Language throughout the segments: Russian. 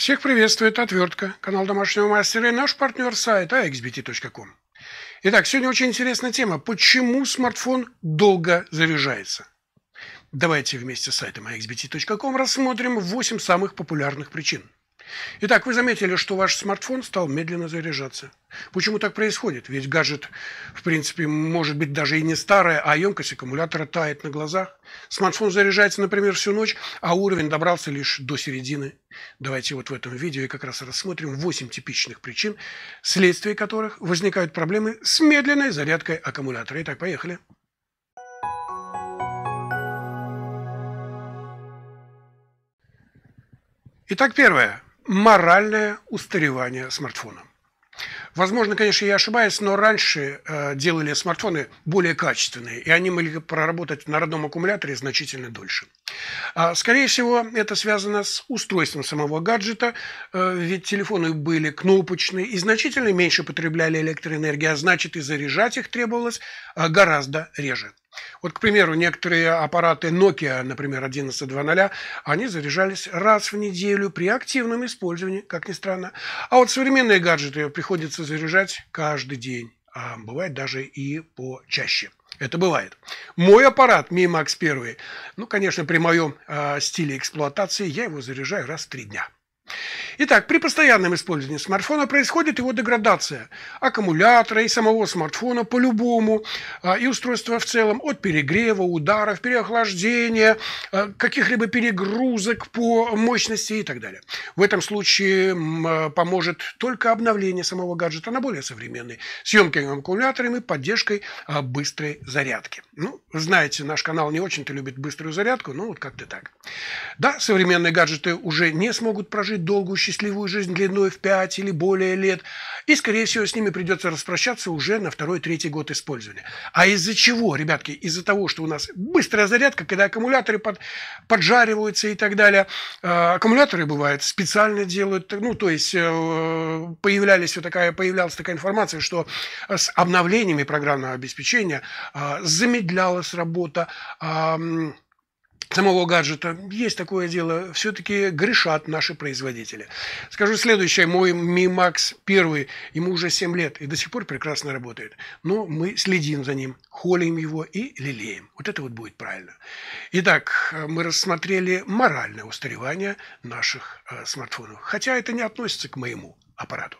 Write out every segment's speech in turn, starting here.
Всех приветствует «Отвертка», канал «Домашнего мастера» и наш партнер сайт axbt.com. Итак, сегодня очень интересная тема. Почему смартфон долго заряжается? Давайте вместе с сайтом axbt.com рассмотрим 8 самых популярных причин – Итак, вы заметили, что ваш смартфон стал медленно заряжаться. Почему так происходит? Ведь гаджет, в принципе, может быть даже и не старая, а емкость аккумулятора тает на глазах. Смартфон заряжается, например, всю ночь, а уровень добрался лишь до середины. Давайте вот в этом видео и как раз рассмотрим 8 типичных причин, вследствие которых возникают проблемы с медленной зарядкой аккумулятора. Итак, поехали. Итак, первое моральное устаревание смартфона. Возможно, конечно, я ошибаюсь, но раньше э, делали смартфоны более качественные, и они могли проработать на родном аккумуляторе значительно дольше. А, скорее всего, это связано с устройством самого гаджета, э, ведь телефоны были кнопочные и значительно меньше потребляли электроэнергии, а значит и заряжать их требовалось а, гораздо реже. Вот, к примеру, некоторые аппараты Nokia, например, 1120, они заряжались раз в неделю при активном использовании, как ни странно. А вот современные гаджеты приходится заряжать каждый день, а бывает даже и почаще. Это бывает. Мой аппарат Mi Max 1, ну, конечно, при моем э, а, стиле эксплуатации я его заряжаю раз в три дня. Итак, при постоянном использовании смартфона происходит его деградация аккумулятора и самого смартфона по-любому, а, и устройства в целом от перегрева, ударов, переохлаждения, а, каких-либо перегрузок по мощности и так далее. В этом случае а, поможет только обновление самого гаджета на более современный, съемкой аккумуляторами, поддержкой быстрой зарядки. Ну, знаете, наш канал не очень-то любит быструю зарядку, но вот как-то так. Да, современные гаджеты уже не смогут прожить прожить долгую счастливую жизнь длиной в 5 или более лет, и, скорее всего, с ними придется распрощаться уже на второй-третий год использования. А из-за чего, ребятки? Из-за того, что у нас быстрая зарядка, когда аккумуляторы под, поджариваются и так далее. А, аккумуляторы, бывает, специально делают, ну, то есть э, появлялись вот такая, появлялась такая информация, что с обновлениями программного обеспечения а, замедлялась работа, самого гаджета. Есть такое дело. Все-таки грешат наши производители. Скажу следующее. Мой Mi Max 1, ему уже 7 лет и до сих пор прекрасно работает. Но мы следим за ним, холим его и лелеем. Вот это вот будет правильно. Итак, мы рассмотрели моральное устаревание наших э, смартфонов. Хотя это не относится к моему аппарату.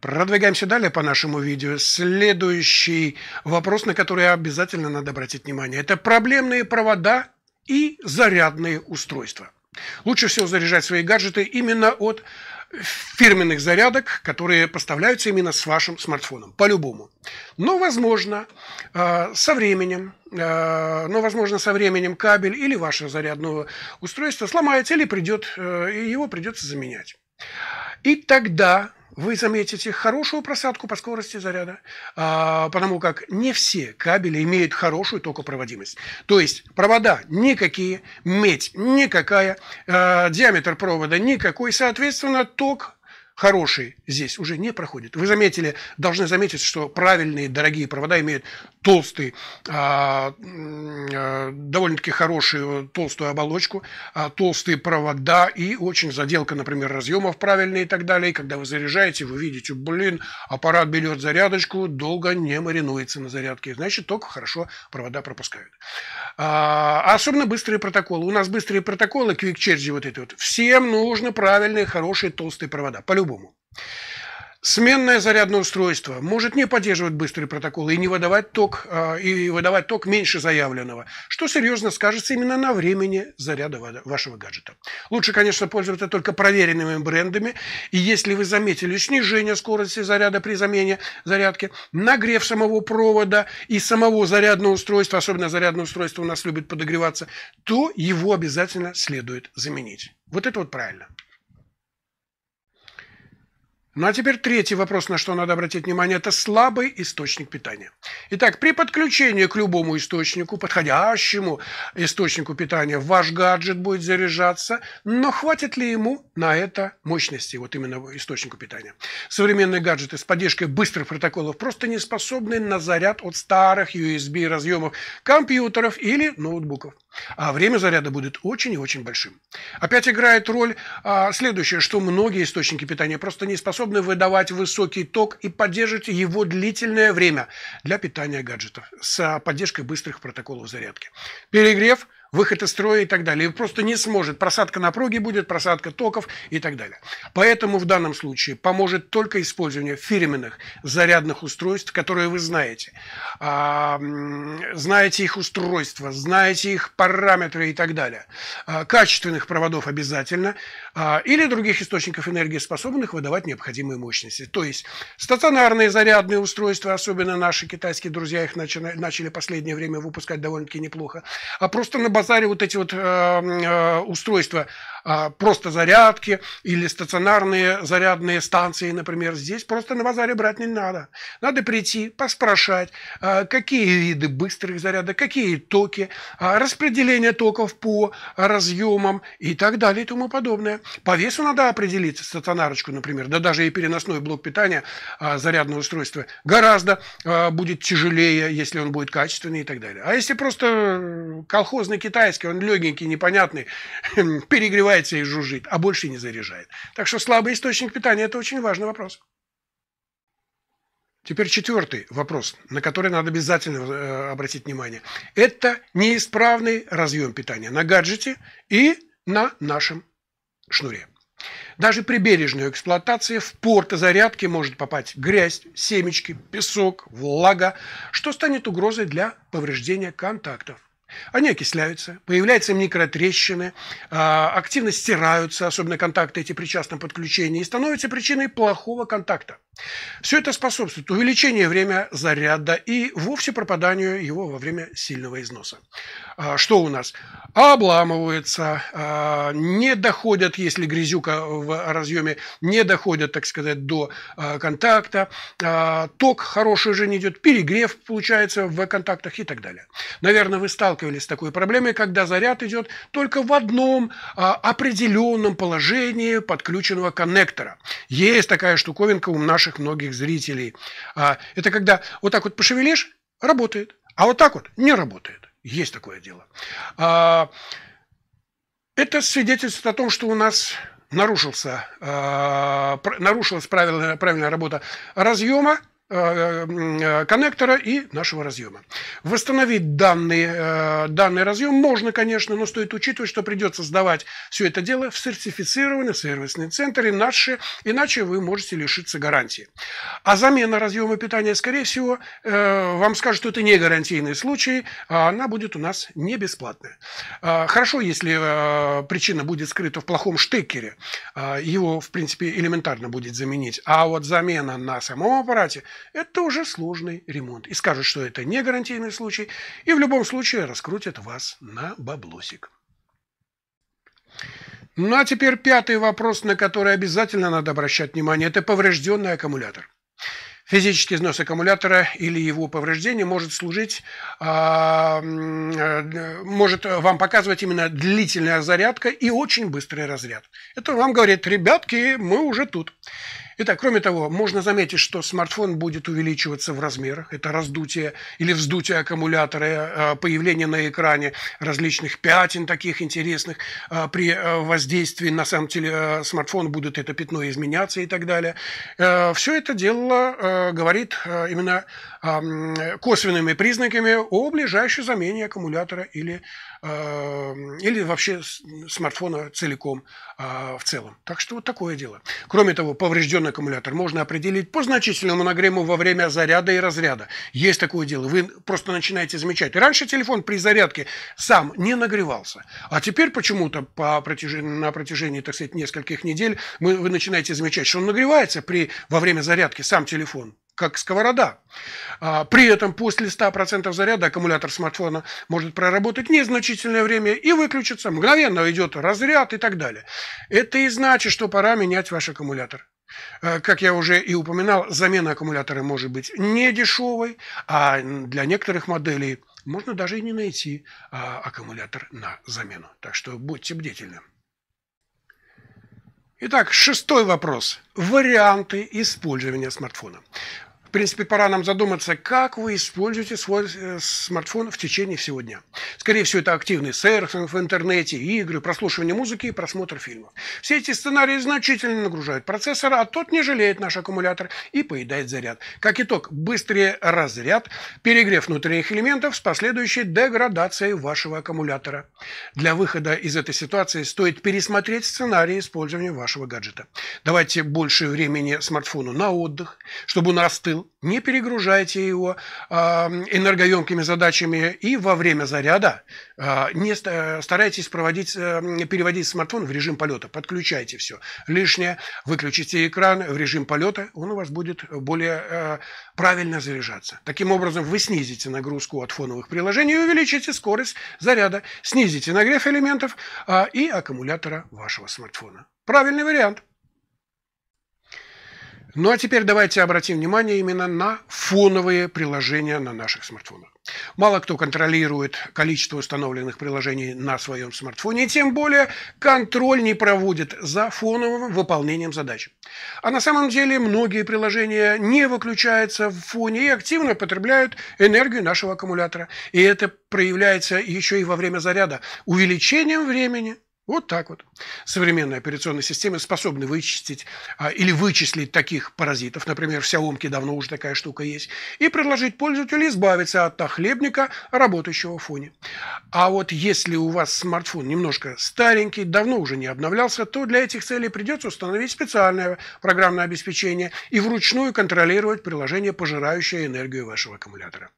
Продвигаемся далее по нашему видео. Следующий вопрос, на который обязательно надо обратить внимание, это проблемные провода и зарядные устройства. Лучше всего заряжать свои гаджеты именно от фирменных зарядок, которые поставляются именно с вашим смартфоном, по-любому. Но, возможно, э, со временем, э, но, возможно, со временем кабель или ваше зарядное устройство сломается или придет, э, и его придется заменять. И тогда вы заметите хорошую просадку по скорости заряда, а, потому как не все кабели имеют хорошую токопроводимость. То есть провода никакие, медь никакая, а, диаметр провода никакой, соответственно, ток хороший здесь уже не проходит. Вы заметили, должны заметить, что правильные дорогие провода имеют толстый, а, а, довольно-таки хорошую толстую оболочку, а, толстые провода и очень заделка, например, разъемов правильные и так далее. И когда вы заряжаете, вы видите, блин, аппарат берет зарядочку, долго не маринуется на зарядке. Значит, только хорошо провода пропускают. А, особенно быстрые протоколы. У нас быстрые протоколы, квикчерзи вот это вот. Всем нужны правильные, хорошие, толстые провода. По по-любому. Сменное зарядное устройство может не поддерживать быстрые протоколы и не выдавать ток, а, и выдавать ток меньше заявленного, что серьезно скажется именно на времени заряда вашего гаджета. Лучше, конечно, пользоваться только проверенными брендами, и если вы заметили снижение скорости заряда при замене зарядки, нагрев самого провода и самого зарядного устройства, особенно зарядное устройство у нас любит подогреваться, то его обязательно следует заменить. Вот это вот правильно. Ну а теперь третий вопрос, на что надо обратить внимание, это слабый источник питания. Итак, при подключении к любому источнику, подходящему источнику питания, ваш гаджет будет заряжаться, но хватит ли ему на это мощности, вот именно источнику питания? Современные гаджеты с поддержкой быстрых протоколов просто не способны на заряд от старых USB разъемов компьютеров или ноутбуков. А время заряда будет очень и очень большим. Опять играет роль а, следующее, что многие источники питания просто не способны способны выдавать высокий ток и поддерживать его длительное время для питания гаджетов с поддержкой быстрых протоколов зарядки. Перегрев – выход из строя и так далее. И просто не сможет. Просадка напруги будет, просадка токов и так далее. Поэтому в данном случае поможет только использование фирменных зарядных устройств, которые вы знаете. А, знаете их устройства, знаете их параметры и так далее. А, качественных проводов обязательно. А, или других источников энергии, способных выдавать необходимые мощности. То есть стационарные зарядные устройства, особенно наши китайские друзья их начали, начали последнее время выпускать довольно-таки неплохо. А просто на базаре вот эти вот эм, э, устройства а, просто зарядки или стационарные зарядные станции, например, здесь просто на базаре брать не надо. Надо прийти, поспрашать, а, какие виды быстрых зарядок, какие токи, а, распределение токов по разъемам и так далее и тому подобное. По весу надо определить стационарочку, например, да даже и переносной блок питания зарядного устройства гораздо будет тяжелее, если он будет качественный и так далее. А если просто э, колхозники китайский, он легенький, непонятный, перегревается и жужжит, а больше не заряжает. Так что слабый источник питания – это очень важный вопрос. Теперь четвертый вопрос, на который надо обязательно э, обратить внимание. Это неисправный разъем питания на гаджете и на нашем шнуре. Даже при бережной эксплуатации в порт зарядки может попасть грязь, семечки, песок, влага, что станет угрозой для повреждения контактов. Они окисляются, появляются микротрещины, а, активно стираются, особенно контакты эти при частном подключении, и становятся причиной плохого контакта. Все это способствует увеличению времени заряда и вовсе пропаданию его во время сильного износа. А, что у нас? Обламываются, а, не доходят, если грязюка в разъеме, не доходят, так сказать, до контакта, ток хороший уже не идет, перегрев получается в контактах и так далее. Наверное, вы сталкиваетесь сталкивались с такой проблемой, когда заряд идет только в одном а, определенном положении подключенного коннектора. Есть такая штуковинка у наших многих зрителей. А, это когда вот так вот пошевелишь, работает, а вот так вот не работает. Есть такое дело. А, это свидетельствует о том, что у нас нарушился, э, нарушилась правильная, правильная работа разъема, Э, э, э, коннектора и нашего разъема. Восстановить данный, данный разъем можно, конечно, но стоит учитывать, что придется сдавать все это дело в сертифицированный сервисный центр, иначе, иначе вы можете лишиться гарантии. А замена разъема питания, скорее всего, вам скажут, что это не гарантийный случай, а она будет у нас не бесплатная. Хорошо, если причина будет скрыта в плохом штекере, его, в принципе, элементарно будет заменить. А вот замена на самом аппарате – это уже сложный ремонт. И скажут, что это не гарантийный случай, и в любом случае раскрутят вас на баблосик. Ну а теперь пятый вопрос, на который обязательно надо обращать внимание, это поврежденный аккумулятор. Физический износ аккумулятора или его повреждение может служить, а, э, может вам показывать именно длительная зарядка и очень быстрый разряд. Это вам говорит, ребятки, мы уже тут. Итак, кроме того, можно заметить, что смартфон будет увеличиваться в размерах. Это раздутие или вздутие аккумулятора, э, появление на экране различных пятен таких интересных. Э, при э, воздействии на сам теле, смартфон будет это пятно изменяться и так далее. Все это дело говорит именно косвенными признаками о ближайшей замене аккумулятора или, а, или вообще смартфона целиком а, в целом. Так что вот такое дело. Кроме того, поврежденный аккумулятор можно определить по значительному нагрему во время заряда и разряда. Есть такое дело. Вы просто начинаете замечать. Раньше телефон при зарядке сам не нагревался. А теперь почему-то по протяжении, на протяжении, так сказать, нескольких недель вы начинаете замечать, что он нагревается при, во время зарядки сам телефон как сковорода. А, при этом после 100% заряда аккумулятор смартфона может проработать незначительное время и выключиться, мгновенно идет разряд и так далее. Это и значит, что пора менять ваш аккумулятор. Э, как я уже и упоминал, замена аккумулятора может быть не дешевой, а для некоторых моделей можно даже и не найти а, аккумулятор на замену. Так что будьте бдительны. Итак, шестой вопрос. Варианты использования смартфона в принципе, пора нам задуматься, как вы используете свой э, смартфон в течение всего дня. Скорее всего, это активный серфинг в интернете, игры, прослушивание музыки и просмотр фильмов. Все эти сценарии значительно нагружают процессор, а тот не жалеет наш аккумулятор и поедает заряд. Как итог, быстрее разряд, перегрев внутренних элементов с последующей деградацией вашего аккумулятора. Для выхода из этой ситуации стоит пересмотреть сценарий использования вашего гаджета. Давайте больше времени смартфону на отдых, чтобы он остыл сил, не перегружайте его а, энергоемкими задачами и во время заряда а, не старайтесь проводить, э, переводить смартфон в режим полета. Подключайте все лишнее, выключите экран в режим полета, он у вас будет более э, правильно заряжаться. Таким образом, вы снизите нагрузку от фоновых приложений и увеличите скорость заряда, снизите нагрев элементов а, и аккумулятора вашего смартфона. Правильный вариант. Ну а теперь давайте обратим внимание именно на фоновые приложения на наших смартфонах. Мало кто контролирует количество установленных приложений на своем смартфоне, и тем более контроль не проводит за фоновым выполнением задач. А на самом деле многие приложения не выключаются в фоне и активно потребляют энергию нашего аккумулятора. И это проявляется еще и во время заряда увеличением времени – вот так вот. Современные операционные системы способны вычистить а, или вычислить таких паразитов. Например, в Xiaomi давно уже такая штука есть. И предложить пользователю избавиться от охлебника, работающего в фоне. А вот если у вас смартфон немножко старенький, давно уже не обновлялся, то для этих целей придется установить специальное программное обеспечение и вручную контролировать приложение, пожирающее энергию вашего аккумулятора.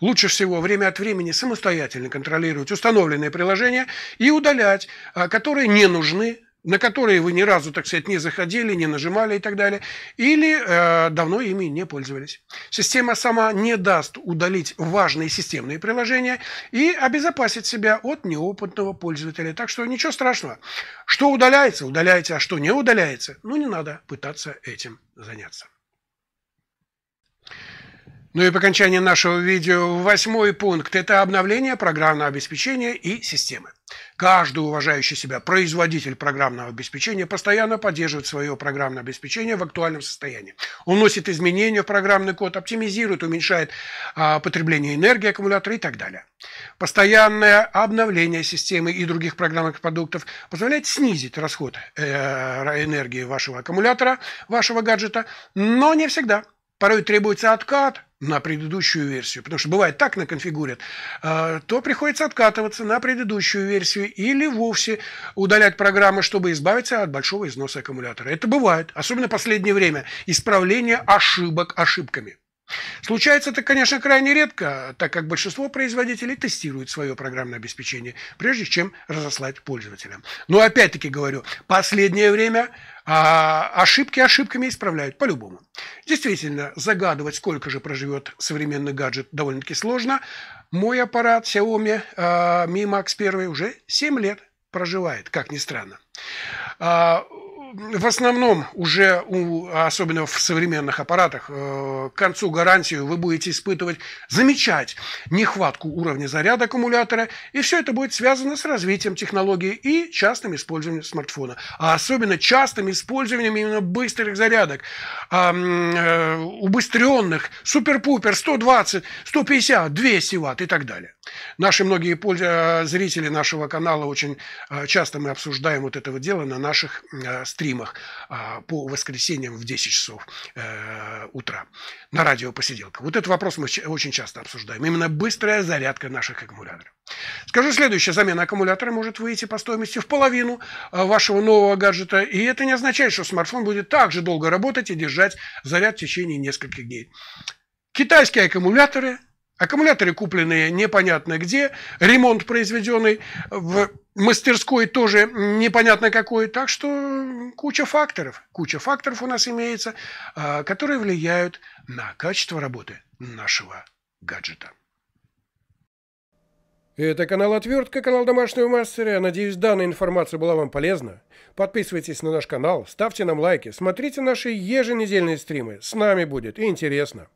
Лучше всего время от времени самостоятельно контролировать установленные приложения и удалять а, которые не нужны, на которые вы ни разу, так сказать, не заходили, не нажимали и так далее, или э, давно ими не пользовались. Система сама не даст удалить важные системные приложения и обезопасить себя от неопытного пользователя. Так что ничего страшного. Что удаляется, удаляйте, а что не удаляется, ну не надо пытаться этим заняться. Ну и по окончании нашего видео восьмой пункт – это обновление программного обеспечения и системы. Каждый уважающий себя производитель программного обеспечения постоянно поддерживает свое программное обеспечение в актуальном состоянии. Он носит изменения в программный код, оптимизирует, уменьшает а, потребление энергии, аккумулятора и так далее. Постоянное обновление системы и других программных продуктов позволяет снизить расход э, энергии вашего аккумулятора, вашего гаджета, но не всегда. Порой требуется откат на предыдущую версию, потому что бывает так на наконфигурят, а, то приходится откатываться на предыдущую версию или вовсе удалять программы, чтобы избавиться от большого износа аккумулятора. Это бывает, особенно в последнее время, исправление ошибок ошибками. Случается это, конечно, крайне редко, так как большинство производителей тестируют свое программное обеспечение, прежде чем разослать пользователям. Но опять-таки говорю, последнее время а ошибки ошибками исправляют по-любому. Действительно, загадывать, сколько же проживет современный гаджет, довольно-таки сложно. Мой аппарат Xiaomi а, Mi Max 1 уже 7 лет проживает, как ни странно. А, в основном уже, у, особенно в современных аппаратах, э, к концу гарантию вы будете испытывать, замечать нехватку уровня заряда аккумулятора, и все это будет связано с развитием технологии и частным использованием смартфона. А особенно частым использованием именно быстрых зарядок, э, убыстренных, супер-пупер, 120, 150, 200 ватт и так далее. Наши многие э, зрители нашего канала очень часто мы обсуждаем вот этого дела на наших стримах стримах а, по воскресеньям в 10 часов э, утра на радио посиделка. Вот этот вопрос мы очень часто обсуждаем. Именно быстрая зарядка наших аккумуляторов. Скажу следующее. Замена аккумулятора может выйти по стоимости в половину э, вашего нового гаджета. И это не означает, что смартфон будет также долго работать и держать заряд в течение нескольких дней. Китайские аккумуляторы – Аккумуляторы купленные непонятно где, ремонт произведенный в мастерской тоже непонятно какой. Так что куча факторов, куча факторов у нас имеется, а, которые влияют на качество работы нашего гаджета. Это канал Отвертка, канал Домашнего Мастера. Надеюсь, данная информация была вам полезна. Подписывайтесь на наш канал, ставьте нам лайки, смотрите наши еженедельные стримы. С нами будет интересно.